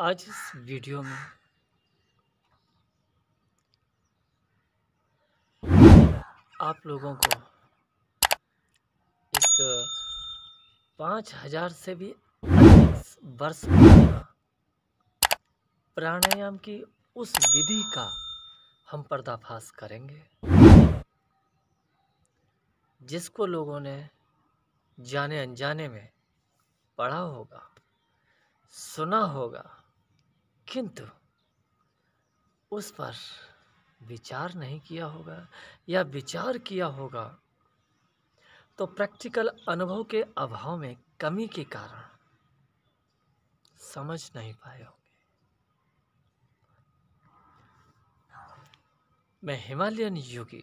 आज इस वीडियो में आप लोगों को एक पाँच हजार से भी वर्ष प्राणायाम की उस विधि का हम पर्दाफाश करेंगे जिसको लोगों ने जाने अनजाने में पढ़ा होगा सुना होगा किंतु उस पर विचार नहीं किया होगा या विचार किया होगा तो प्रैक्टिकल अनुभव के अभाव में कमी के कारण समझ नहीं पाए होंगे मैं हिमालयन योगी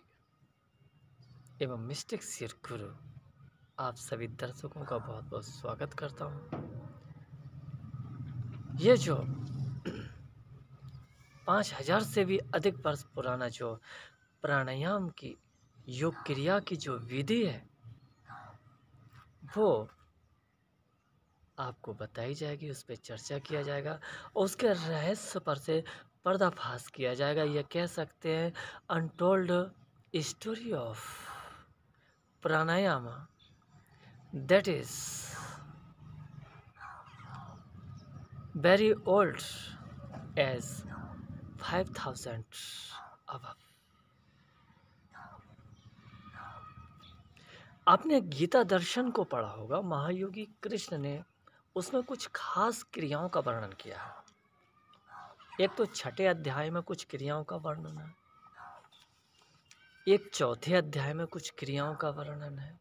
एवं मिस्टिक सिर गुरु आप सभी दर्शकों का बहुत बहुत स्वागत करता हूँ ये जो पाँच हज़ार से भी अधिक वर्ष पुराना जो प्राणायाम की योग क्रिया की जो विधि है वो आपको बताई जाएगी उस पर चर्चा किया जाएगा और उसके रहस्य पर से पर्दाफाश किया जाएगा यह कह सकते हैं untold story of pranayama that is very old age five thousand अब आपने गीता दर्शन को पढ़ा होगा महायोगी कृष्ण ने उसमें कुछ खास क्रियाओं का वर्णन किया है एक तो छठे अध्याय में कुछ क्रियाओं का वर्णन है एक चौथे अध्याय में कुछ क्रियाओं का वर्णन है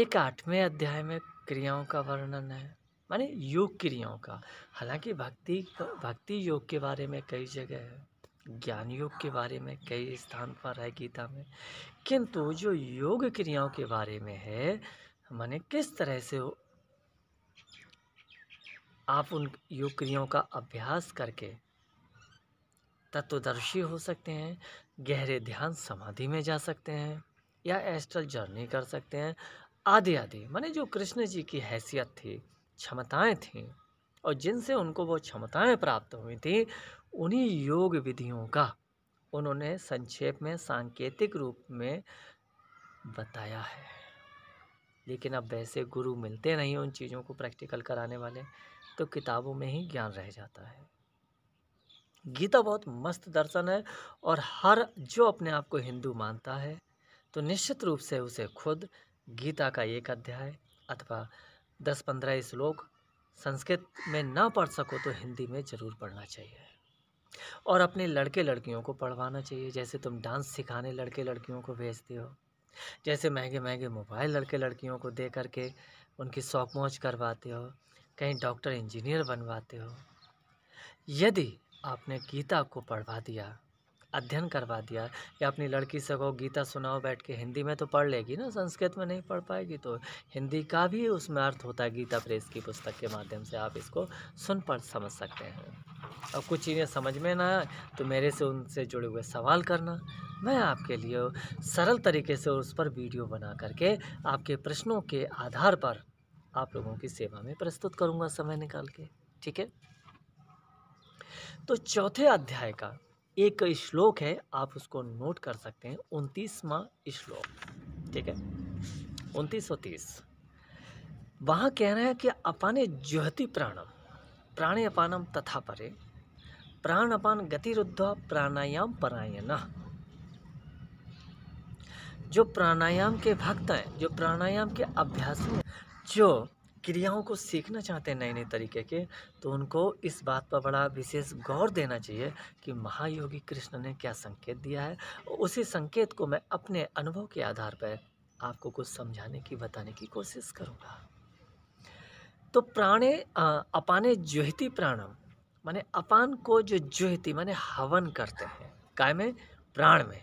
एक आठवें अध्याय में क्रियाओं का वर्णन है माने योग क्रियाओं का हालांकि भक्ति भक्ति योग के बारे में कई जगह है ज्ञान योग के बारे में कई स्थान पर है गीता में किंतु जो योग क्रियाओं के बारे में है माने किस तरह से हो? आप उन योग क्रियाओं का अभ्यास करके तत्वदर्शी हो सकते हैं गहरे ध्यान समाधि में जा सकते हैं या एस्ट्रल जर्नी कर सकते हैं आदि आदि माने जो कृष्ण जी की हैसियत थी क्षमताएं थीं और जिनसे उनको वो क्षमताएं प्राप्त हुई थी उन्हीं योग विधियों का उन्होंने संक्षेप में सांकेतिक रूप में बताया है लेकिन अब वैसे गुरु मिलते नहीं उन चीज़ों को प्रैक्टिकल कराने वाले तो किताबों में ही ज्ञान रह जाता है गीता बहुत मस्त दर्शन है और हर जो अपने आप को हिंदू मानता है तो निश्चित रूप से उसे खुद गीता का एक अध्याय अथवा दस पंद्रह श्लोक संस्कृत में ना पढ़ सको तो हिंदी में ज़रूर पढ़ना चाहिए और अपने लड़के लड़कियों को पढ़वाना चाहिए जैसे तुम डांस सिखाने लड़के लड़कियों को भेजते हो जैसे महंगे महंगे मोबाइल लड़के लड़कियों को दे करके उनकी शौक मौज करवाते हो कहीं डॉक्टर इंजीनियर बनवाते हो यदि आपने गीता को पढ़वा दिया अध्ययन करवा दिया या अपनी लड़की से कहो गीता सुनाओ बैठ के हिंदी में तो पढ़ लेगी ना संस्कृत में नहीं पढ़ पाएगी तो हिंदी का भी उसमें अर्थ होता है गीता प्रेस की पुस्तक के माध्यम से आप इसको सुन पढ़ समझ सकते हैं और कुछ चीज़ें समझ में ना आए तो मेरे से उनसे जुड़े हुए सवाल करना मैं आपके लिए सरल तरीके से उस पर वीडियो बना करके आपके प्रश्नों के आधार पर आप लोगों की सेवा में प्रस्तुत करूँगा समय निकाल के ठीक है तो चौथे अध्याय का एक श्लोक है आप उसको नोट कर सकते हैं उनतीसवा श्लोक ठीक है उनतीस सौ तीस वहाँ कह रहे हैं कि अपने ज्योति प्राणम प्राणे अपानम तथा परे प्राण अपान गतिरुद्ध प्राणायाम परायण जो प्राणायाम के भक्त हैं जो प्राणायाम के अभ्यासी जो क्रियाओं को सीखना चाहते हैं नए नए तरीके के तो उनको इस बात पर बड़ा विशेष गौर देना चाहिए कि महायोगी कृष्ण ने क्या संकेत दिया है उसी संकेत को मैं अपने अनुभव के आधार पर आपको कुछ समझाने की बताने की कोशिश करूँगा तो प्राणे अपाने ज्योति प्राणम माने अपान को जो ज्योति माने हवन करते हैं काय में प्राण में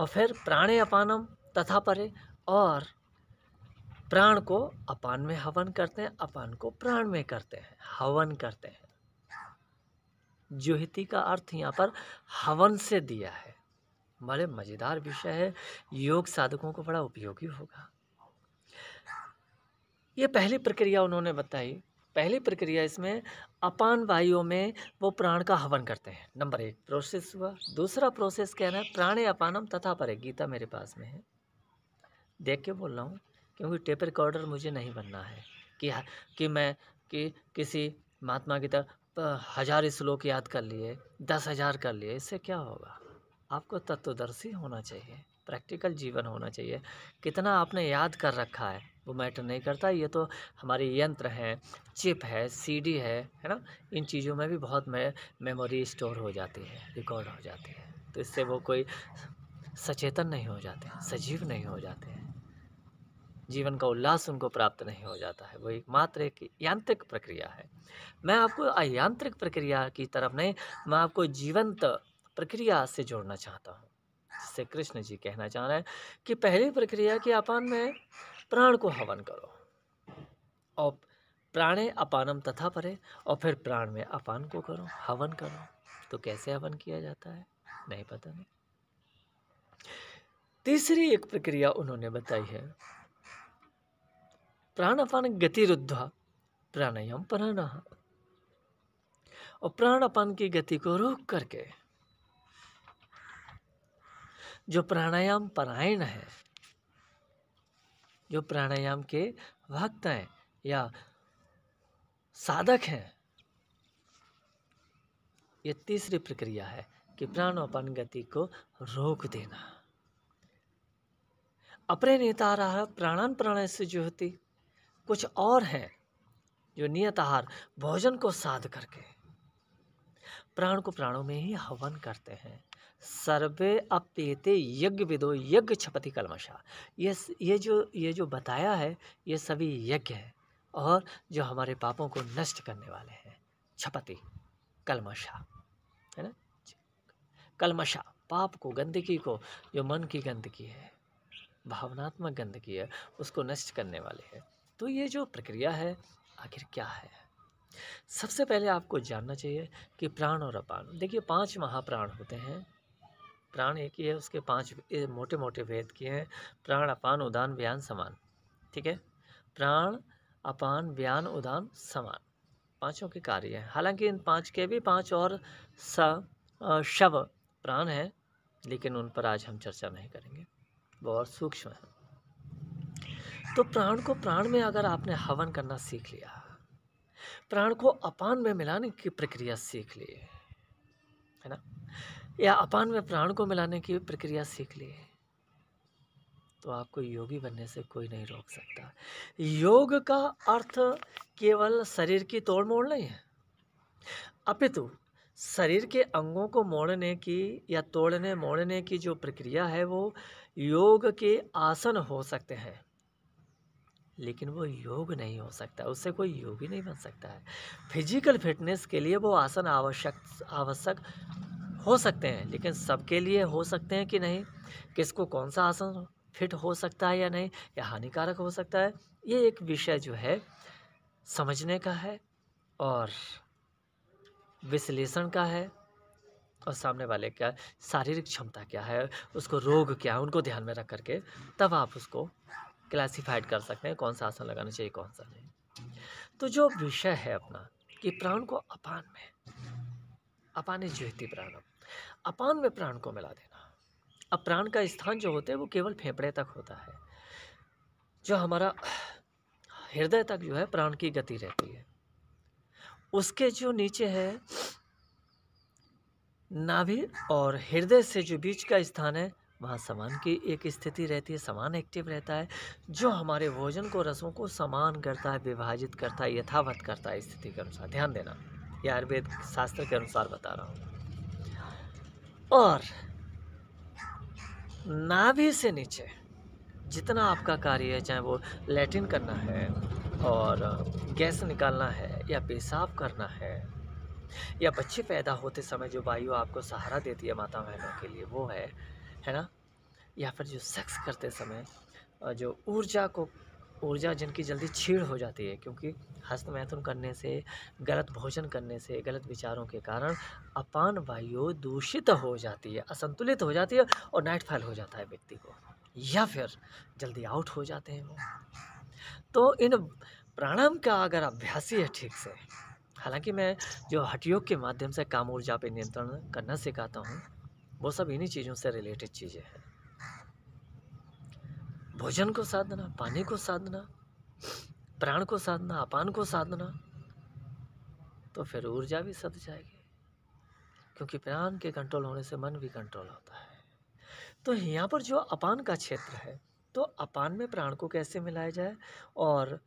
और फिर प्राणे अपानम तथा परे और प्राण को अपान में हवन करते हैं अपान को प्राण में करते हैं हवन करते हैं ज्योति का अर्थ यहाँ पर हवन से दिया है बड़े मज़ेदार विषय है योग साधकों को बड़ा उपयोगी होगा ये पहली प्रक्रिया उन्होंने बताई पहली प्रक्रिया इसमें अपान वायुओं में वो प्राण का हवन करते हैं नंबर एक प्रोसेस हुआ दूसरा प्रोसेस क्या है प्राणे अपानम तथा परे गीता मेरे पास में है देख के बोल रहा हूँ क्योंकि टेप रिकॉर्डर मुझे नहीं बनना है कि कि मैं कि किसी महात्मा की तरह हज़ार श्लोक याद कर लिए दस हज़ार कर लिए इससे क्या होगा आपको तत्वदर्शी होना चाहिए प्रैक्टिकल जीवन होना चाहिए कितना आपने याद कर रखा है वो मैटर नहीं करता ये तो हमारे यंत्र हैं चिप है सीडी है है ना इन चीज़ों में भी बहुत मैं मेमोरी स्टोर हो जाती है रिकॉर्ड हो जाती है तो इससे वो कोई सचेतन नहीं हो जाते सजीव नहीं हो जाते हैं जीवन का उल्लास उनको प्राप्त नहीं हो जाता है वो एकमात्र एक यांत्रिक प्रक्रिया है मैं आपको अयांत्रिक प्रक्रिया की तरफ नहीं मैं आपको जीवंत प्रक्रिया से जोड़ना चाहता हूँ जिससे कृष्ण जी कहना चाह रहे हैं कि पहली प्रक्रिया कि अपान में प्राण को हवन करो और प्राणे अपानम तथा परे और फिर प्राण में अपान को करो हवन करो तो कैसे हवन किया जाता है नहीं पता नहीं तीसरी एक प्रक्रिया उन्होंने बताई है प्राणपान गति रुद्ध प्राणायाम प्राण और प्राणपान की गति को रोक करके जो प्राणायाम परायण है जो प्राणायाम के भक्त हैं या साधक हैं ये तीसरी प्रक्रिया है कि प्राणोपान गति को रोक देना अपने नेता रहा प्राणान प्राणाय से जो होती कुछ और हैं जो नियत आहार भोजन को साध करके प्राण को प्राणों में ही हवन करते हैं सर्वे अपेते यज्ञ विदो यज्ञ छपति कलमशा ये ये जो ये जो बताया है ये सभी यज्ञ है और जो हमारे पापों को नष्ट करने वाले हैं छपति कलमशा है ना कलमशा पाप को गंदगी को जो मन की गंदगी है भावनात्मक गंदगी है उसको नष्ट करने वाले हैं तो ये जो प्रक्रिया है आखिर क्या है सबसे पहले आपको जानना चाहिए कि प्राण और अपान देखिए पांच महाप्राण होते हैं प्राण एक ही है उसके पांच मोटे मोटे भेद किए हैं प्राण अपान उदान व्यान समान ठीक है प्राण अपान व्यान उदान समान पांचों के कार्य हैं हालांकि इन पांच के भी पांच और स शव प्राण हैं लेकिन उन पर आज हम चर्चा नहीं करेंगे वो और सूक्ष्म है तो प्राण को प्राण में अगर आपने हवन करना सीख लिया प्राण को अपान में मिलाने की प्रक्रिया सीख ली है ना या अपान में प्राण को मिलाने की प्रक्रिया सीख ली तो आपको योगी बनने से कोई नहीं रोक सकता योग का अर्थ केवल शरीर की तोड़ मोड़ नहीं है अपितु शरीर के अंगों को मोड़ने की या तोड़ने मोड़ने की जो प्रक्रिया है वो योग के आसन हो सकते हैं लेकिन वो योग नहीं हो सकता उससे कोई योगी नहीं बन सकता है फिजिकल फिटनेस के लिए वो आसन आवश्यक आवश्यक हो सकते हैं लेकिन सबके लिए हो सकते हैं कि नहीं किसको कौन सा आसन फिट हो सकता है या नहीं या हानिकारक हो सकता है ये एक विषय जो है समझने का है और विश्लेषण का है और सामने वाले का शारीरिक क्षमता क्या है उसको रोग क्या है उनको ध्यान में रख करके तब आप उसको क्लासिफाइड कर सकते हैं कौन सा आसन लगाना चाहिए कौन सा नहीं तो जो विषय है अपना कि प्राण को अपान में अपान ज्योति प्राणम अपान में प्राण को मिला देना अब प्राण का स्थान जो होता है वो केवल फेफड़े तक होता है जो हमारा हृदय तक जो है प्राण की गति रहती है उसके जो नीचे है नाभि और हृदय से जो बीच का स्थान है वहाँ समान की एक स्थिति रहती है समान एक्टिव रहता है जो हमारे भोजन को रसों को समान करता है विभाजित करता है यथावत करता है स्थिति के अनुसार ध्यान देना यह आयुर्वेद शास्त्र के अनुसार बता रहा हूँ और नाभि से नीचे जितना आपका कार्य है चाहे वो लेटिन करना है और गैस निकालना है या पेशाब करना है या बच्चे पैदा होते समय जो वायु आपको सहारा देती है माता बहनों के लिए वो है है ना या फिर जो सेक्स करते समय जो ऊर्जा को ऊर्जा जिनकी जल्दी छीड़ हो जाती है क्योंकि हस्त मैथुन करने से गलत भोजन करने से गलत विचारों के कारण अपान वायु दूषित हो जाती है असंतुलित हो जाती है और नाइट फैल हो जाता है व्यक्ति को या फिर जल्दी आउट हो जाते हैं वो तो इन प्राणायाम का अगर अभ्यासी है ठीक से हालांकि मैं जो हटियोग के माध्यम से काम ऊर्जा पर नियंत्रण करना सिखाता हूँ वो सब इन्हीं चीज़ों से रिलेटेड चीज़ें हैं भोजन को साधना पानी को साधना प्राण को साधना अपान को साधना तो फिर ऊर्जा भी सद जाएगी क्योंकि प्राण के कंट्रोल होने से मन भी कंट्रोल होता है तो यहाँ पर जो अपान का क्षेत्र है तो अपान में प्राण को कैसे मिलाया जाए और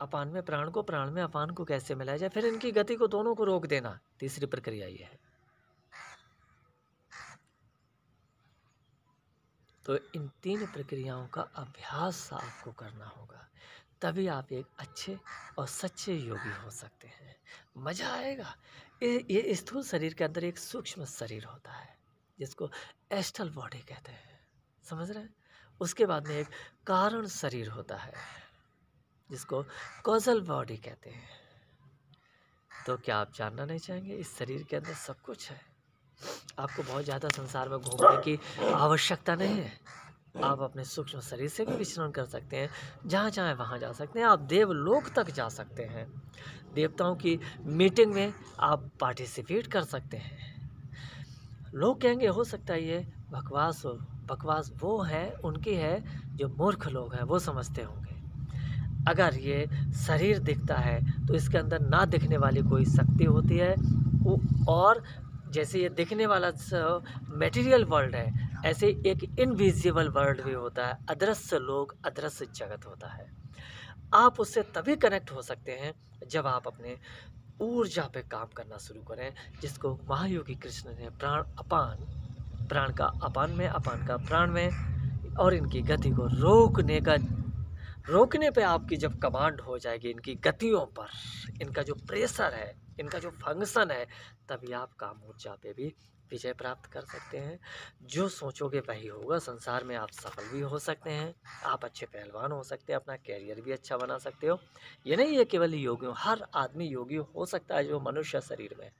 अपान में प्राण को प्राण में अपान को कैसे मिलाया जाए फिर इनकी गति को दोनों को रोक देना तीसरी प्रक्रिया ये है तो इन तीन प्रक्रियाओं का अभ्यास आपको करना होगा तभी आप एक अच्छे और सच्चे योगी हो सकते हैं मज़ा आएगा ये ये स्थूल शरीर के अंदर एक सूक्ष्म शरीर होता है जिसको एस्टल बॉडी कहते हैं समझ रहे हैं उसके बाद में एक कारण शरीर होता है जिसको कॉजल बॉडी कहते हैं तो क्या आप जानना नहीं चाहेंगे इस शरीर के अंदर सब कुछ है आपको बहुत ज़्यादा संसार में घूमने की आवश्यकता नहीं है आप अपने सूक्ष्म शरीर से भी विचरण कर सकते हैं जहाँ चाहें वहाँ जा सकते हैं आप देवलोक तक जा सकते हैं देवताओं की मीटिंग में आप पार्टिसिपेट कर सकते हैं लोग कहेंगे हो सकता है ये बकवास हो बकवास वो है उनकी है जो मूर्ख लोग हैं वो समझते होंगे अगर ये शरीर दिखता है तो इसके अंदर ना दिखने वाली कोई शक्ति होती है वो और जैसे ये दिखने वाला मटेरियल वर्ल्ड है ऐसे एक इनविजिबल वर्ल्ड भी होता है अदृश्य लोग अदृश्य जगत होता है आप उससे तभी कनेक्ट हो सकते हैं जब आप अपने ऊर्जा पे काम करना शुरू करें जिसको महायोगी कृष्ण ने प्राण अपान प्राण का अपान में अपान का प्राण में और इनकी गति को रोकने का रोकने पे आपकी जब कमांड हो जाएगी इनकी गतियों पर इनका जो प्रेशर है इनका जो फंक्शन है तभी आप काम ऊर्जा पे भी विजय प्राप्त कर सकते हैं जो सोचोगे वही होगा संसार में आप सफल भी हो सकते हैं आप अच्छे पहलवान हो सकते हैं अपना कैरियर भी अच्छा बना सकते हो ये नहीं है केवल योगी हर आदमी योगी हो सकता है जो मनुष्य शरीर में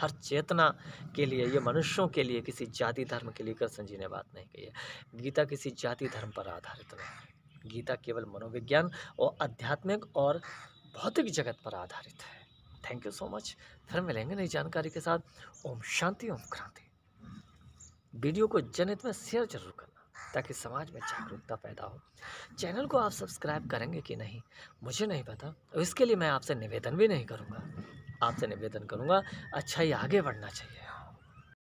हर चेतना के लिए ये मनुष्यों के लिए किसी जाति धर्म के लिए कृष्ण जी ने बात नहीं कही है गीता किसी जाति धर्म पर आधारित नहीं है गीता केवल मनोविज्ञान और आध्यात्मिक और भौतिक जगत पर आधारित है थैंक यू सो मच फिर मिलेंगे नई जानकारी के साथ ओम शांति ओम क्रांति वीडियो को जनहित में शेयर जरूर करना ताकि समाज में जागरूकता पैदा हो चैनल को आप सब्सक्राइब करेंगे कि नहीं मुझे नहीं पता इसके लिए मैं आपसे निवेदन भी नहीं करूँगा आपसे निवेदन करूँगा अच्छा ही आगे बढ़ना चाहिए